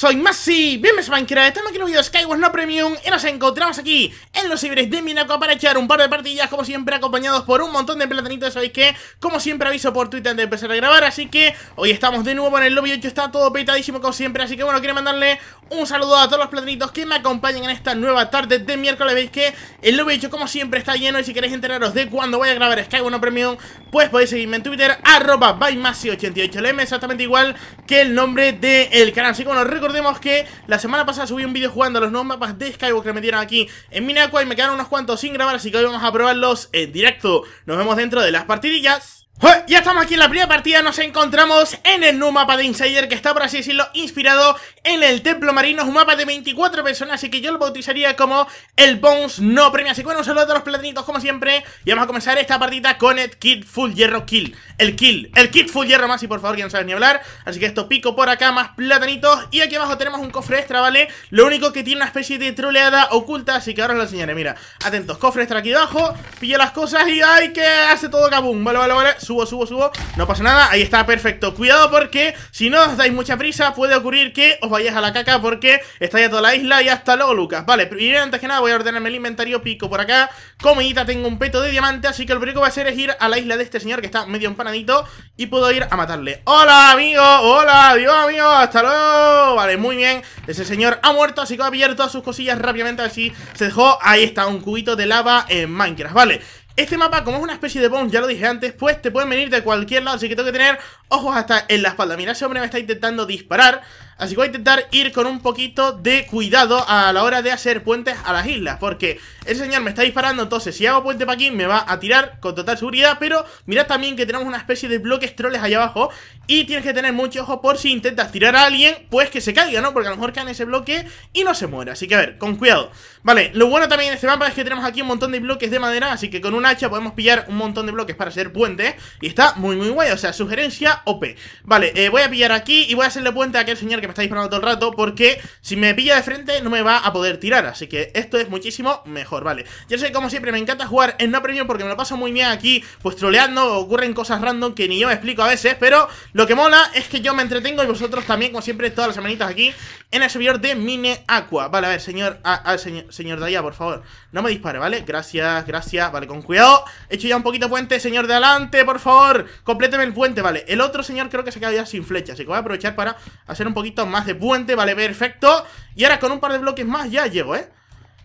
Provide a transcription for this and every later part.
soy Masi, bienvenidos a Minecraft, estamos aquí en un video de Skyward No Premium y nos encontramos aquí en los ciberes de Minaco para echar un par de partidas como siempre acompañados por un montón de platanitos, sabéis que como siempre aviso por Twitter de empezar a grabar, así que hoy estamos de nuevo en el lobby 8, está todo petadísimo como siempre, así que bueno, quiero mandarle un saludo a todos los platanitos que me acompañan en esta nueva tarde de miércoles, veis que el lobby 8 como siempre está lleno y si queréis enteraros de cuándo voy a grabar Skyward No Premium, pues podéis seguirme en Twitter, arroba bymasi88lm, exactamente igual que el nombre del canal, así que bueno, recordemos que la semana pasada subí un vídeo jugando los nuevos mapas de Skywalk que me dieron aquí en Minaqua y me quedaron unos cuantos sin grabar, así que hoy vamos a probarlos en directo. Nos vemos dentro de las partidillas. Ya estamos aquí en la primera partida, nos encontramos en el nuevo mapa de Insider que está por así decirlo inspirado en el Templo Marino, es un mapa de 24 personas, así que yo lo bautizaría como el Bones no Premio Así que bueno, saludos saludo a los platanitos, como siempre y vamos a comenzar esta partida con el Kit Full Hierro Kill, el Kill, el Kit Full Hierro más y por favor que no sabes ni hablar, así que esto pico por acá, más platanitos y aquí abajo tenemos un cofre extra, ¿vale? Lo único que tiene una especie de troleada oculta, así que ahora os lo enseñaré, mira, atentos, cofre extra aquí abajo, pilla las cosas y ¡ay! que hace todo cabum, vale, vale, vale, subo, subo, subo No pasa nada, ahí está, perfecto Cuidado porque si no os dais mucha prisa Puede ocurrir que os vayáis a la caca Porque está ya toda la isla y hasta luego, Lucas Vale, primero antes que nada voy a ordenarme el inventario Pico por acá, comidita, tengo un peto de diamante Así que lo primero que voy a hacer es ir a la isla de este señor Que está medio empanadito y puedo ir a matarle Hola, amigo, hola, Dios amigo Hasta luego, vale, muy bien Ese señor ha muerto, así que ha a todas sus cosillas Rápidamente, así se dejó, ahí está Un cubito de lava en Minecraft, vale este mapa, como es una especie de bomb, ya lo dije antes, pues te pueden venir de cualquier lado, así que tengo que tener ojos hasta en la espalda. Mira, ese hombre me está intentando disparar. Así que voy a intentar ir con un poquito de cuidado a la hora de hacer puentes a las islas Porque ese señor me está disparando, entonces si hago puente para aquí me va a tirar con total seguridad Pero mirad también que tenemos una especie de bloques troles allá abajo Y tienes que tener mucho ojo por si intentas tirar a alguien, pues que se caiga, ¿no? Porque a lo mejor cae en ese bloque y no se muere Así que a ver, con cuidado Vale, lo bueno también de este mapa es que tenemos aquí un montón de bloques de madera Así que con un hacha podemos pillar un montón de bloques para hacer puentes, Y está muy muy guay, o sea, sugerencia OP Vale, eh, voy a pillar aquí y voy a hacerle puente a aquel señor que me está disparando todo el rato porque si me pilla de frente no me va a poder tirar, así que esto es muchísimo mejor, ¿vale? yo sé, como siempre, me encanta jugar en no premium porque me lo paso muy bien aquí, pues troleando, ocurren cosas random que ni yo me explico a veces, pero lo que mola es que yo me entretengo y vosotros también, como siempre, todas las semanitas aquí en el servidor de Mine Aqua. Vale, a ver, señor, al señor, señor de por favor, no me dispare, ¿vale? Gracias, gracias, vale, con cuidado. He hecho ya un poquito puente, señor de adelante, por favor, compléteme el puente, ¿vale? El otro señor creo que se ha quedado ya sin flecha, así que voy a aprovechar para hacer un poquito más de puente, vale, perfecto Y ahora con un par de bloques más ya llevo ¿eh?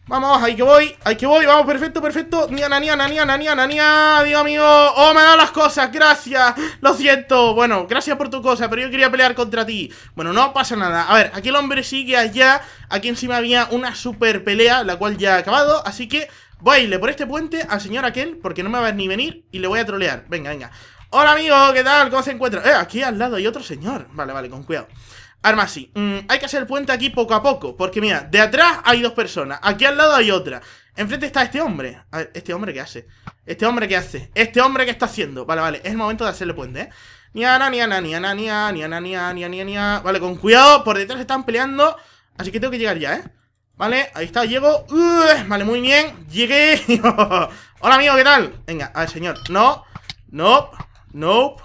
Vamos, ahí que voy, ahí que voy, vamos, perfecto, perfecto Niña, niana, niana, niana, niana Dios mío, oh, me da las cosas, gracias Lo siento, bueno, gracias por tu cosa Pero yo quería pelear contra ti Bueno, no pasa nada, a ver, aquí el hombre sigue allá Aquí encima había una super pelea La cual ya ha acabado, así que Voy a irle por este puente al señor aquel Porque no me va a ver ni venir y le voy a trolear Venga, venga Hola amigo, ¿qué tal? ¿Cómo se encuentra? Eh, aquí al lado hay otro señor Vale, vale, con cuidado Arma sí. Mm, hay que hacer el puente aquí poco a poco. Porque mira, de atrás hay dos personas. Aquí al lado hay otra. Enfrente está este hombre. A ver, ¿este hombre qué hace? ¿Este hombre qué hace? ¿Este hombre qué está haciendo? Vale, vale. Es el momento de hacerle puente, ¿eh? Niana, niana, niana, niana, niana, ni niana, Vale, con cuidado. Por detrás están peleando. Así que tengo que llegar ya, ¿eh? Vale, ahí está, llego. vale, muy bien. Llegué. Hola, amigo, ¿qué tal? Venga, a ver, señor. No. no, no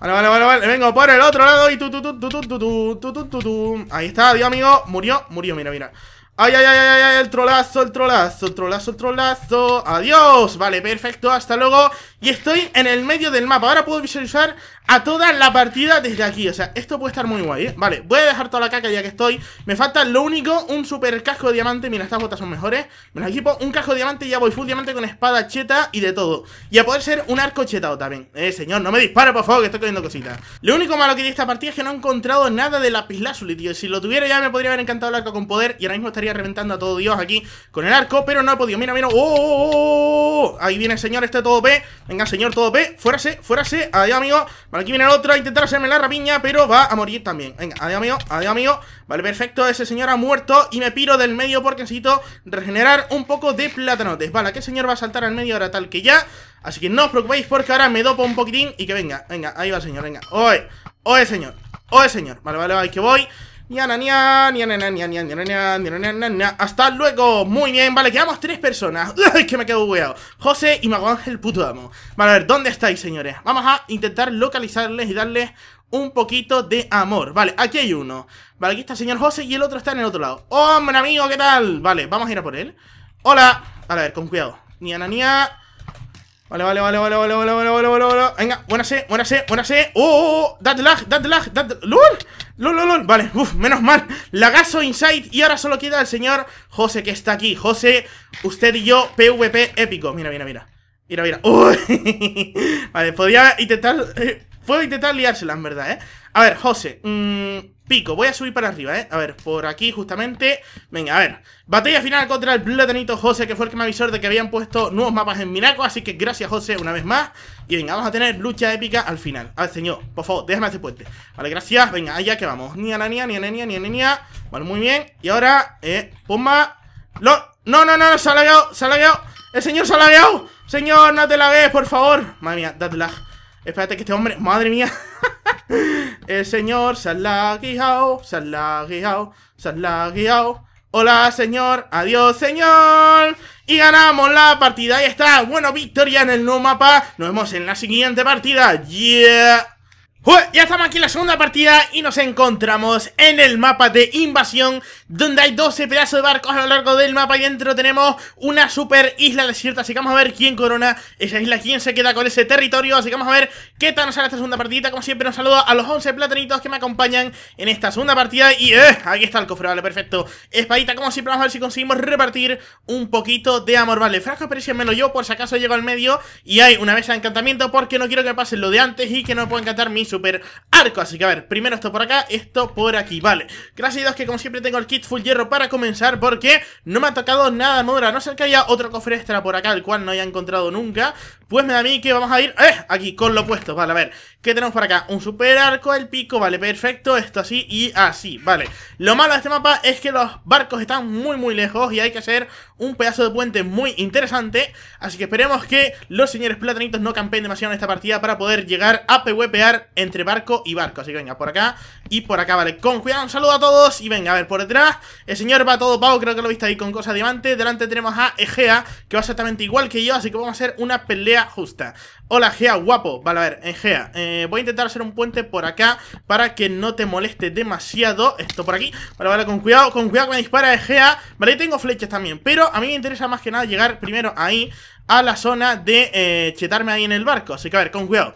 Vale, vale, vale, vale. Vengo por el otro lado y tu, tu, tu, tu, tu, tu, tu, tu, tu, tu. Ahí está, adiós, amigo. Murió, murió, mira, mira. Ay, ay, ay, ay, ay, el trolazo, el trolazo, el trolazo, el trolazo. Adiós. Vale, perfecto, hasta luego. Y estoy en el medio del mapa. Ahora puedo visualizar a toda la partida desde aquí. O sea, esto puede estar muy guay, ¿eh? Vale, voy a dejar toda la caca ya que estoy. Me falta lo único, un super casco de diamante. Mira, estas botas son mejores. Me las equipo, un casco de diamante y ya voy full diamante con espada cheta y de todo. Y a poder ser un arco chetado también. Eh, señor, no me dispare, por favor, que estoy cogiendo cositas. Lo único malo que di esta partida es que no he encontrado nada de lapislázuli, tío. Si lo tuviera ya me podría haber encantado el arco con poder y ahora mismo estaría reventando a todo Dios aquí con el arco, pero no he podido. Mira, mira. ¡Oh! oh, oh, oh, oh, oh. Ahí viene el señor, este todo P. Venga, señor, todo P. Fuérase, fuérase. Adiós, amigo. Vale, aquí viene el otro a intentar hacerme la rapiña, pero va a morir también. Venga, adiós amigo, adiós amigo. Vale, perfecto, ese señor ha muerto y me piro del medio porque necesito regenerar un poco de platanotes. Vale, aquel señor va a saltar al medio ahora tal que ya. Así que no os preocupéis porque ahora me dopo un poquitín y que venga, venga, ahí va el señor, venga. Oye, oye señor, oye señor. Vale, vale, vale, que voy. Hasta luego. Muy bien, vale, quedamos tres personas. Ay, que me quedo weado. José y Mago Ángel, puto amo. Vale, a ver, ¿dónde estáis, señores? Vamos a intentar localizarles y darles un poquito de amor. Vale, aquí hay uno. Vale, aquí está el señor José y el otro está en el otro lado. Hombre, amigo, ¿qué tal? Vale, vamos a ir a por él. Hola. a ver, con cuidado. niña niña Vale, vale, vale, vale, vale, vale, vale, vale, vale, vale. Venga, buena C, buena C, oh, ¡Dad oh, oh, oh. lag, dad lag, dad... ¡Lol! ¡Lol, lol, lol! Vale, uff, menos mal. Lagazo inside. Y ahora solo queda el señor José que está aquí. José, usted y yo, PvP épico. Mira, mira, mira. Mira, mira. ¡Uy! vale, podría intentar... Eh, puedo intentar liársela, en verdad, ¿eh? A ver, José. Mmm pico. Voy a subir para arriba, ¿eh? A ver, por aquí justamente. Venga, a ver. Batalla final contra el platanito José, que fue el que me avisó de que habían puesto nuevos mapas en Miraco Así que gracias, José, una vez más. Y venga, vamos a tener lucha épica al final. A ver, señor, por favor, déjame hacer puente. Vale, gracias. Venga, allá que vamos. Ni a ni niña, ni niña ni a Vale, muy bien. Y ahora, eh, Pumba. No, no, no, no, se ha lagueado, se ha lagueado. El señor se ha lagueado. Señor, no te la ves, por favor. Madre mía, date Espérate que este hombre. Madre mía. El señor se ha guiao, se ha guiado. se ha Hola, señor. Adiós, señor. Y ganamos la partida. Ahí está. Bueno, victoria en el nuevo mapa. Nos vemos en la siguiente partida. Yeah ya estamos aquí en la segunda partida y nos encontramos en el mapa de invasión donde hay 12 pedazos de barcos a lo largo del mapa y dentro tenemos una super isla desierta, así que vamos a ver quién corona esa isla, quién se queda con ese territorio, así que vamos a ver qué tal nos sale esta segunda partida como siempre nos saludo a los 11 platanitos que me acompañan en esta segunda partida y eh, aquí está el cofre, vale, perfecto, espadita, como siempre vamos a ver si conseguimos repartir un poquito de amor, vale, frasco menos yo por si acaso llego al medio y hay una mesa de encantamiento porque no quiero que pase lo de antes y que no pueda encantar mi super super arco. Así que a ver, primero esto por acá, esto por aquí, vale. Gracias a Dios que como siempre tengo el kit full hierro para comenzar porque no me ha tocado nada de no sé que haya otro cofre extra por acá, el cual no haya encontrado nunca. Pues me da a mí que vamos a ir ¡eh! aquí con lo puesto. Vale, a ver, ¿qué tenemos por acá? Un super arco, el pico, vale, perfecto. Esto así y así, vale. Lo malo de este mapa es que los barcos están muy, muy lejos y hay que hacer un pedazo de puente muy interesante. Así que esperemos que los señores platanitos no campeen demasiado en esta partida para poder llegar a PvPear entre barco y barco. Así que venga, por acá y por acá, vale. Con cuidado, un saludo a todos y venga, a ver, por detrás. El señor va todo pavo, creo que lo viste ahí con cosa diamante. Delante tenemos a Egea, que va exactamente igual que yo, así que vamos a hacer una pelea justa. Hola Gea, guapo. Vale, a ver, en Gea, eh, voy a intentar hacer un puente por acá para que no te moleste demasiado. Esto por aquí. Vale, vale, con cuidado, con cuidado que me dispara Gea. Vale, tengo flechas también, pero a mí me interesa más que nada llegar primero ahí a la zona de eh, chetarme ahí en el barco. Así que a ver, con cuidado.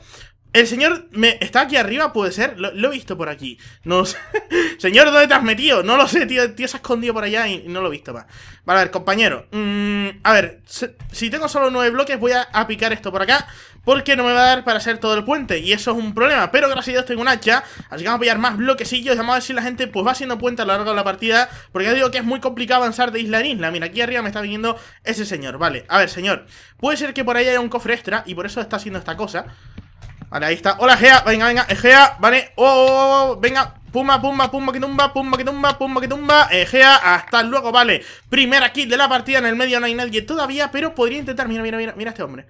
El señor me, está aquí arriba, puede ser. Lo, he visto por aquí. No sé. señor, ¿dónde te has metido? No lo sé, tío. tío se ha escondido por allá y, no lo he visto más. Vale, a ver, compañero. Mmm, a ver, si tengo solo nueve bloques, voy a, picar esto por acá. Porque no me va a dar para hacer todo el puente. Y eso es un problema. Pero gracias a Dios tengo un hacha. Así que vamos a pillar más bloquecillos. Y vamos a ver si la gente pues va haciendo puente a lo largo de la partida. Porque ya digo que es muy complicado avanzar de isla en isla. Mira, aquí arriba me está viniendo ese señor. Vale, a ver, señor. Puede ser que por ahí haya un cofre extra. Y por eso está haciendo esta cosa. Vale, ahí está. Hola, Gea. Venga, venga, eh, Gea. Vale. Oh oh, oh, oh, oh, venga. Pumba, pumba, pumba que tumba, pumba que tumba, pumba que tumba Egea, eh, hasta luego, vale Primera kill de la partida, en el medio no hay nadie todavía Pero podría intentar, mira, mira, mira, mira a este hombre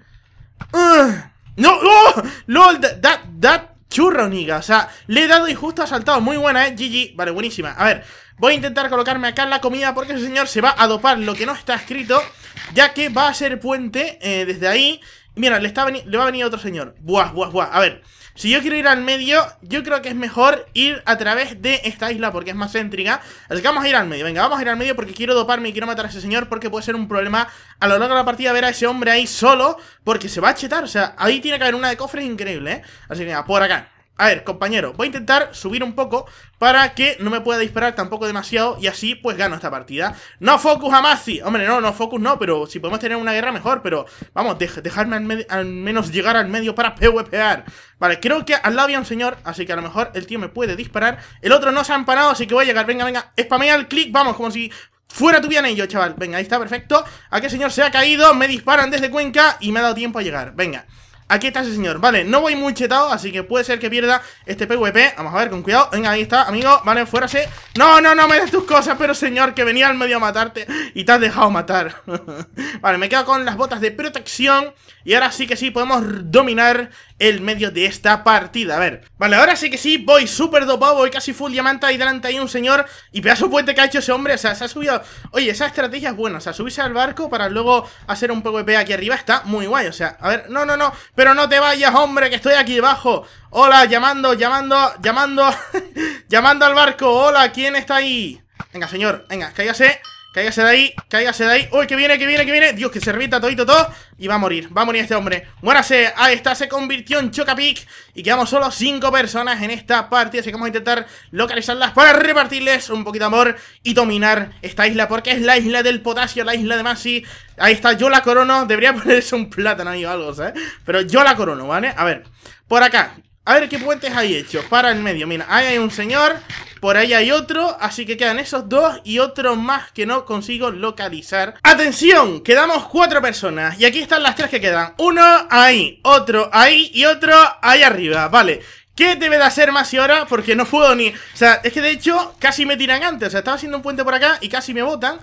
No, oh, lol, that, that, churro, O sea, le he dado y justo ha saltado Muy buena, eh, GG, vale, buenísima A ver, voy a intentar colocarme acá en la comida Porque ese señor se va a dopar lo que no está escrito Ya que va a ser puente eh, desde ahí Mira, le, está le va a venir otro señor. Buah, buah, buah. A ver, si yo quiero ir al medio, yo creo que es mejor ir a través de esta isla porque es más céntrica. Así que vamos a ir al medio. Venga, vamos a ir al medio porque quiero doparme y quiero matar a ese señor porque puede ser un problema a lo largo de la partida ver a ese hombre ahí solo porque se va a chetar. O sea, ahí tiene que haber una de cofres increíble, ¿eh? Así que venga, por acá. A ver, compañero, voy a intentar subir un poco para que no me pueda disparar tampoco demasiado y así pues gano esta partida. ¡No focus, a Masi! Hombre, no, no focus no, pero si podemos tener una guerra mejor, pero vamos, dejarme al, menos llegar al medio para PvPar. Vale, creo que al lado había un señor, así que a lo mejor el tío me puede disparar. El otro no se ha empanado, así que voy a llegar, venga, venga, spamea el clic, vamos, como si Fuera tu ello, chaval. Venga, ahí está, perfecto. Aquel señor se ha caído, me disparan desde Cuenca y me ha dado tiempo a llegar. Venga. Aquí está ese señor, vale, no voy muy chetado Así que puede ser que pierda este PvP Vamos a ver, con cuidado, venga, ahí está, amigo Vale, fuérase, no, no, no me des tus cosas Pero señor, que venía al medio a matarte Y te has dejado matar Vale, me quedo con las botas de protección Y ahora sí que sí, podemos dominar el medio de esta partida. A ver, vale, ahora sí que sí, voy súper dopado, voy casi full diamante ahí delante hay un señor y pedazo puente que ha hecho ese hombre, o sea, se ha subido... Oye, esa estrategia es buena, o sea, subirse al barco para luego hacer un poco de PvP aquí arriba está muy guay, o sea, a ver, no, no, no, pero no te vayas, hombre, que estoy aquí debajo. Hola, llamando, llamando, llamando, llamando al barco, hola, ¿quién está ahí? Venga, señor, venga, cállase. Cáigase de ahí, cáigase de ahí Uy, que viene, que viene, que viene Dios, que se revienta todito todo Y va a morir, va a morir este hombre Muérase, ahí está, se convirtió en Chocapic Y quedamos solo cinco personas en esta partida Así que vamos a intentar localizarlas Para repartirles un poquito de amor Y dominar esta isla, porque es la isla del potasio La isla de Masi Ahí está, yo la corono Debería ponerse un plátano ahí o algo, ¿sabes? Pero yo la corono, ¿vale? A ver, por acá a ver qué puentes hay hechos. Para el medio, mira, ahí hay un señor, por ahí hay otro, así que quedan esos dos y otro más que no consigo localizar. ¡Atención! Quedamos cuatro personas y aquí están las tres que quedan. Uno ahí, otro ahí y otro ahí arriba, vale. ¿Qué debe de hacer más y ahora? Porque no puedo ni... O sea, es que de hecho casi me tiran antes. O sea, estaba haciendo un puente por acá y casi me botan.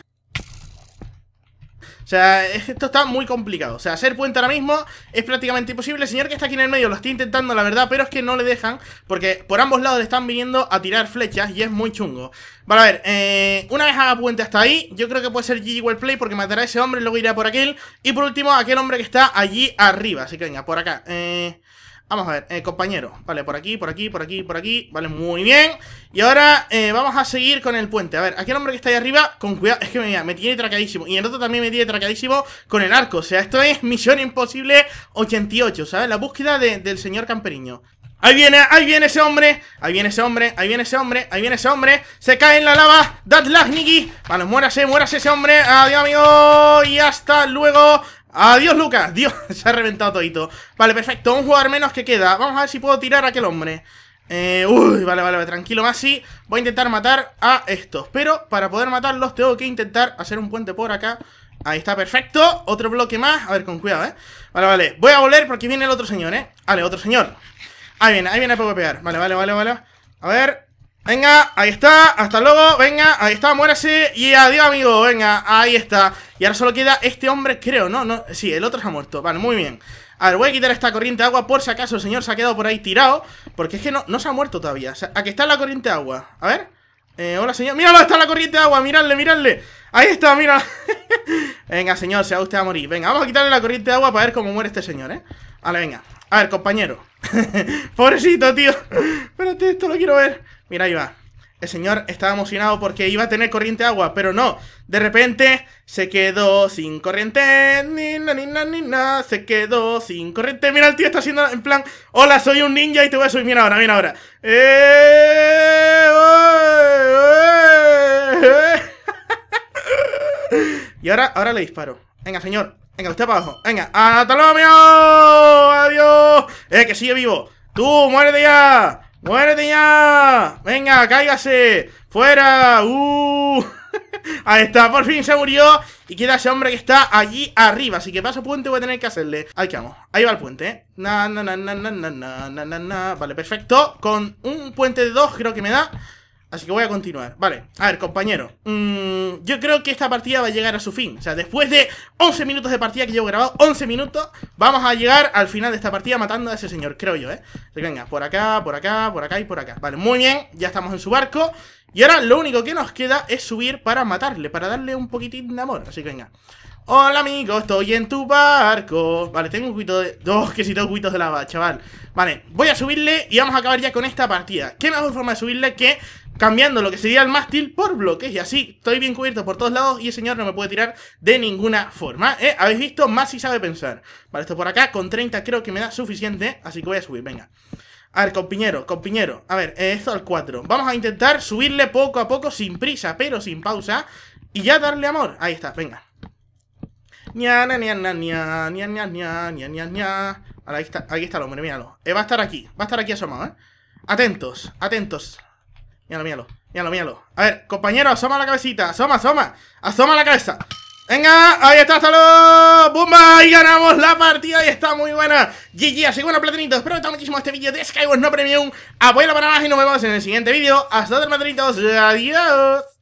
O sea, esto está muy complicado. O sea, hacer puente ahora mismo es prácticamente imposible. El señor que está aquí en el medio lo está intentando, la verdad, pero es que no le dejan. Porque por ambos lados le están viniendo a tirar flechas y es muy chungo. Vale, a ver, eh, una vez haga puente hasta ahí, yo creo que puede ser GG Wellplay porque matará a ese hombre, y luego irá por aquel. Y por último, aquel hombre que está allí arriba. Así que venga, por acá. Eh... Vamos a ver, eh, compañero. Vale, por aquí, por aquí, por aquí, por aquí. Vale, muy bien. Y ahora eh, vamos a seguir con el puente. A ver, aquí el hombre que está ahí arriba, con cuidado. Es que mira, me tiene tracadísimo. Y el otro también me tiene tracadísimo con el arco. O sea, esto es Misión Imposible 88, ¿sabes? La búsqueda del señor Camperiño. Ahí viene, ahí viene ese hombre, ahí viene ese hombre, ahí viene ese hombre, ahí viene ese hombre Se cae en la lava, dad para Nikki Vale, muérase, muérase ese hombre, adiós amigo Y hasta luego, Adiós, Lucas. Dios, se ha reventado todito. Vale, perfecto. Un jugar menos que queda. Vamos a ver si puedo tirar a aquel hombre. Eh, uy, vale, vale, vale, tranquilo, Masi Voy a intentar matar a estos Pero para poder matarlos tengo que intentar hacer un puente por acá Ahí está, perfecto Otro bloque más, a ver, con cuidado, eh Vale, vale, voy a volver porque viene el otro señor, eh Vale, otro señor Ahí viene, ahí viene a pegar Vale, vale, vale, vale A ver, Venga, ahí está, hasta luego, venga, ahí está, muérase y adiós amigo, venga, ahí está Y ahora solo queda este hombre, creo, ¿no? no sí, el otro se ha muerto, vale, muy bien A ver, voy a quitar esta corriente de agua por si acaso el señor se ha quedado por ahí tirado Porque es que no, no se ha muerto todavía, o sea, aquí está la corriente de agua, a ver eh, hola señor, míralo, está la corriente de agua, miradle, miradle Ahí está, mira Venga señor, se va usted a morir, venga, vamos a quitarle la corriente de agua para ver cómo muere este señor, ¿eh? Vale, venga, a ver compañero Pobrecito, tío Espérate, esto lo quiero ver Mira, ahí va. El señor estaba emocionado porque iba a tener corriente de agua, pero no. De repente se quedó sin corriente. Ni na, ni na, ni na. Se quedó sin corriente. Mira, el tío está haciendo en plan: Hola, soy un ninja y te voy a subir. Mira ahora, mira ahora. Eh, eh, eh, y ahora, ahora le disparo. Venga, señor. Venga, usted para abajo. Venga, hasta Adiós. Eh, que sigue vivo. Tú, muérete ya. ¡Muérete ya! ¡Venga, cáigase! ¡Fuera! ¡Uh! Ahí está, por fin se murió Y queda ese hombre que está allí arriba Así que paso puente voy a tener que hacerle Ahí vamos, ahí va el puente ¿eh? na, na, na, na, na, na, na, na. Vale, perfecto Con un puente de dos creo que me da Así que voy a continuar. Vale, a ver, compañero. Mm, yo creo que esta partida va a llegar a su fin. O sea, después de 11 minutos de partida que llevo grabado, 11 minutos, vamos a llegar al final de esta partida matando a ese señor, creo yo, ¿eh? Así que venga, por acá, por acá, por acá y por acá. Vale, muy bien, ya estamos en su barco. Y ahora lo único que nos queda es subir para matarle, para darle un poquitín de amor. Así que venga. Hola amigo, estoy en tu barco Vale, tengo un cuito de... Dos, que si dos cuitos de lava, chaval Vale, voy a subirle y vamos a acabar ya con esta partida ¿Qué mejor forma de subirle que cambiando lo que sería el mástil por bloques y así estoy bien cubierto por todos lados y el señor no me puede tirar de ninguna forma. ¿eh? ¿Habéis visto? Más si sabe pensar. Vale, esto por acá con 30 creo que me da suficiente, así que voy a subir, venga. A ver, compiñero, compiñero. A ver, esto al 4. Vamos a intentar subirle poco a poco, sin prisa, pero sin pausa. Y ya darle amor. Ahí está, venga. Vale, ahí está, ahí está el hombre, míralo. Eh, va a estar aquí, va a estar aquí asomado, ¿eh? Atentos, atentos. Míralo, míralo, míralo, míralo. A ver, compañero, asoma la cabecita. Asoma, asoma. Asoma la cabeza. Venga, ahí está, hasta luego. ¡Bumba! Y ganamos la partida y está muy buena. GG, así bueno, platinitos. Espero que te muchísimo este vídeo de Skyward No Premium. Apoyo para más y nos vemos en el siguiente vídeo. Hasta luego platinitos. Adiós.